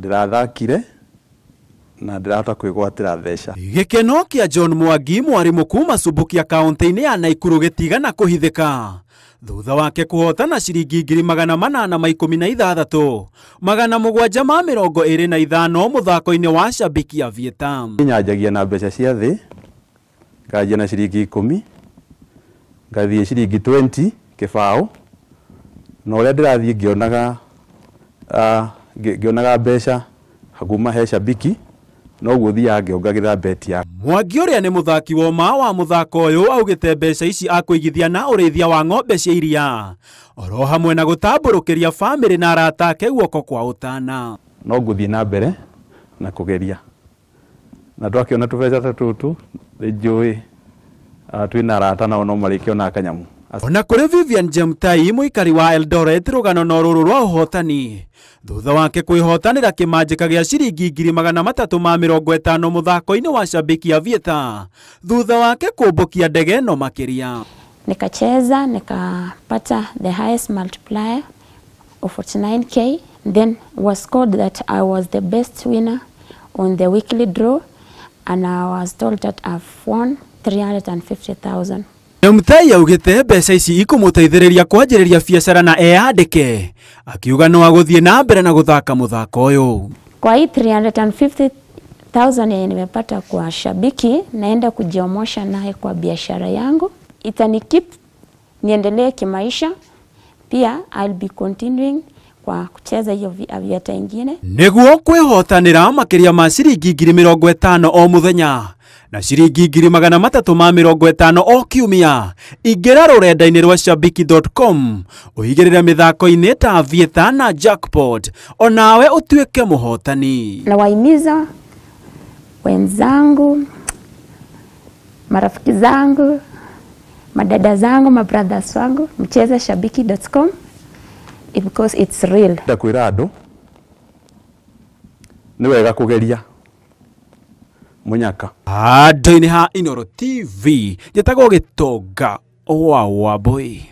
ndirathakire na ndirahota kwigwatira mbeca gikeno kia john mwangi mwarimu kuma subukia kaunti-ini ya naikuru gitigana kuhithika thutha wake na ciringi ngiri magana manana ma ikumi na ithathatu magana mugwanja ma mirongo iri na ithano muthako-ini wa shabikia vietnam nyanjagia na mbeca cia thi nganjia na ciringi ikumi ngathiä ciringi 20 kä na å rä a ngionaga mbeca haguma he shabiki noguo thiaga ngĩongagĩrĩra beti ya mwangi ni muthaki mũthaki ma wa muthako uyu augite mbeca ici akwĩigithia na urithia wa ng'ombe cia iria oro hamwe na gũtambũrũkĩria family na arata ake guoko kwa utana no ngũthiĩ na mbere na kugeria na twakiona tũbeca ta tũtũ nĩ njũĩ uh, ah, na arata nao no marĩkĩona kanyamũ ona kuri Vivian Jemtai muikari wa Eldoret rugano no ruru rwa uhotani thutha wake kwihotanira kimanjika gia ciringi ngiri magana matatu ma mirongo itano muthako-ini wa ya Vieta thutha wake kumbukia ndege no makiria nikacheza nikapata the highest multiplier of 49k then was called that I was the best winner on the weekly draw and I was told that I've won 350,000 Namutai augite mbeca ici ikumuteithiriria kwanjiriria biacara na eyandike akiuga no aguthie na mbere na guthaka muthako uyu kwa hii 350,000 yenye nimepata kwa shabiki naenda kujiomosha naye kwa biashara yangu itanikip niendelee kimaisha pia I'll be continuing kwa kucheza hiyo aviata ingine niguo kwihotanira makiria ma ciringi ngiri mirongo itano o muthenya na ciringi ngiri magana matatu ma mirongo itano o kiumia ingĩra rũrenda-inĩ rwa shabiki.com ũigĩrĩre mĩthako-inĩ ta vieta na jackpot onawe nawe ũtuĩke mũhotani na waimiza wenzangu marafiki zangu madada zangu mabrothers wangu mcheza shabiki.com because it's real ndakwira andu ni wega kugeria munyaka andu-ini ha inoro tv njätagwo gä tonga wa wambui